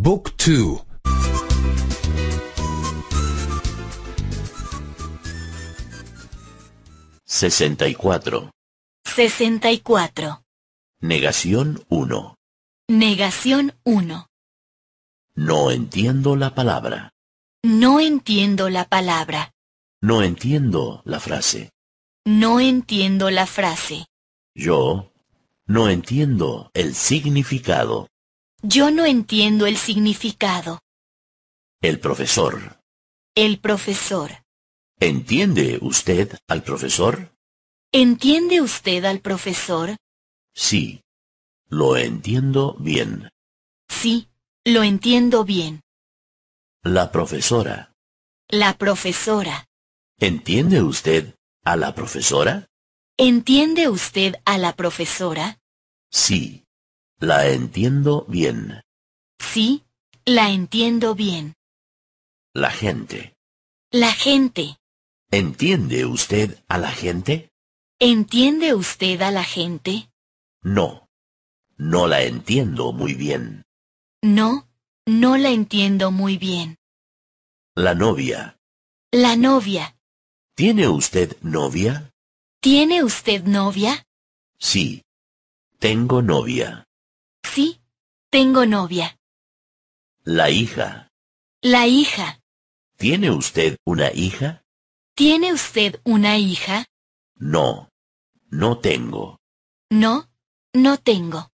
Book 2 64 64 Negación 1 Negación 1 No entiendo la palabra. No entiendo la palabra. No entiendo la frase. No entiendo la frase. Yo no entiendo el significado. Yo no entiendo el significado. El profesor. El profesor. ¿Entiende usted al profesor? ¿Entiende usted al profesor? Sí, lo entiendo bien. Sí, lo entiendo bien. La profesora. La profesora. ¿Entiende usted a la profesora? ¿Entiende usted a la profesora? Sí, la entiendo bien. Sí, la entiendo bien. La gente. La gente. ¿Entiende usted a la gente? ¿Entiende usted a la gente? No. No la entiendo muy bien. No, no la entiendo muy bien. La novia. La novia. ¿Tiene usted novia? ¿Tiene usted novia? Sí. Tengo novia. Tengo novia. La hija. La hija. ¿Tiene usted una hija? ¿Tiene usted una hija? No, no tengo. No, no tengo.